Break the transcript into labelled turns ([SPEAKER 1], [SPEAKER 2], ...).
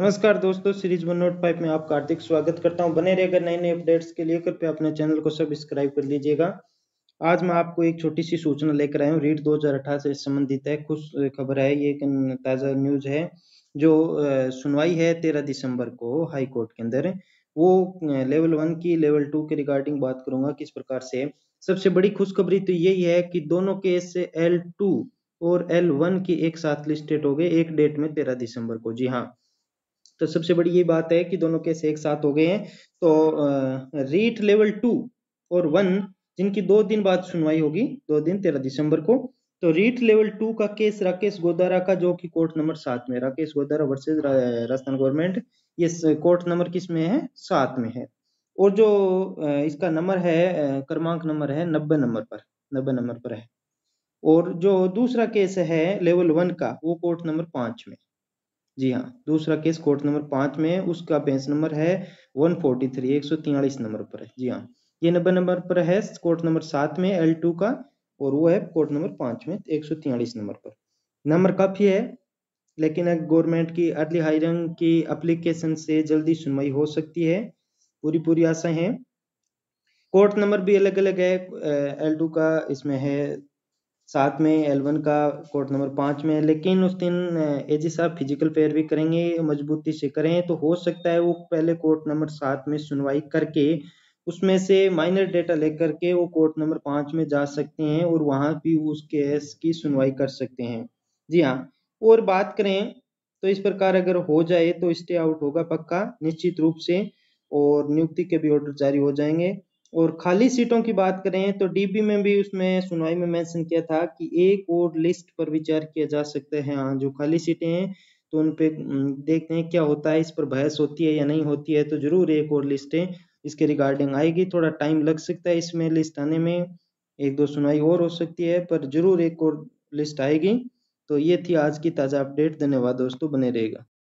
[SPEAKER 1] नमस्कार दोस्तों series one note five में आपका हार्दिक स्वागत करता हूं बने रहकर नए नए अपडेट्स के लिए कृपया अपने चैनल को सब्सक्राइब कर लीजिएगा आज मैं आपको एक छोटी सी सूचना लेकर आया हूं रीड 2018 से संबंधित है खुश खबर है ये एक ताज़ा न्यूज है जो सुनवाई है तेरह दिसंबर को हाई कोर्ट के अंदर वो लेवल वन की लेवल टू के रिगार्डिंग बात करूंगा किस प्रकार से सबसे बड़ी खुशखबरी तो यही है कि दोनों केस एल टू और एल वन की एक साथ लिस्टेड हो गए एक डेट में तेरह दिसंबर को जी हाँ तो सबसे बड़ी ये बात है कि दोनों केस एक साथ हो गए हैं तो रीट लेवल टू और वन जिनकी दो दिन बाद सुनवाई होगी दो दिन तेरह दिसंबर को तो रीट लेवल टू का केस राकेश गोदारा का जो कि कोर्ट नंबर सात में राकेश गोदारा वर्सेज राजस्थान गवर्नमेंट ये कोर्ट नंबर किस में है सात में है और जो इसका नंबर है क्रमांक नंबर है नब्बे नंबर पर नब्बे नंबर पर है और जो दूसरा केस है लेवल वन का वो कोर्ट नंबर पांच में जी हाँ दूसरा केस कोर्ट नंबर पांच में है उसका बेंच नंबर है वन फोर्टी थ्री एक सौ तिहालीस नंबर पर है जी हाँ ये नब्बे नंबर पर है कोर्ट नंबर सात में एल टू का और वो है कोर्ट नंबर पांच में एक सौ तिहालीस नंबर पर नंबर काफ़ी है लेकिन गवर्नमेंट की अर्ली हायरिंग की अप्लीकेशन से जल्दी सुनवाई हो सकती है पूरी पूरी आशा है कोर्ट नंबर भी अलग अलग है एल टू का इसमें है साथ में एलवन का कोर्ट नंबर पाँच में है लेकिन उस दिन एजी साहब फिजिकल फेयर भी करेंगे मजबूती से करें तो हो सकता है वो पहले कोर्ट नंबर सात में सुनवाई करके उसमें से माइनर डेटा लेकर के वो कोर्ट नंबर पाँच में जा सकते हैं और वहाँ भी उस केस की सुनवाई कर सकते हैं जी हाँ और बात करें तो इस प्रकार अगर हो जाए तो स्टे आउट होगा पक्का निश्चित रूप से और नियुक्ति के भी ऑर्डर जारी हो जाएंगे और खाली सीटों की बात करें तो डीबी में भी उसमें सुनवाई में मेंशन किया था कि एक और लिस्ट पर विचार किया जा सकता है हाँ जो खाली सीटें हैं तो उन पे देखते हैं क्या होता है इस पर बहस होती है या नहीं होती है तो जरूर एक और लिस्ट है इसके रिगार्डिंग आएगी थोड़ा टाइम लग सकता है इसमें लिस्ट आने में एक दो सुनवाई और हो सकती है पर जरूर एक और लिस्ट आएगी तो ये थी आज की ताज़ा अपडेट धन्यवाद दोस्तों बने रहेगा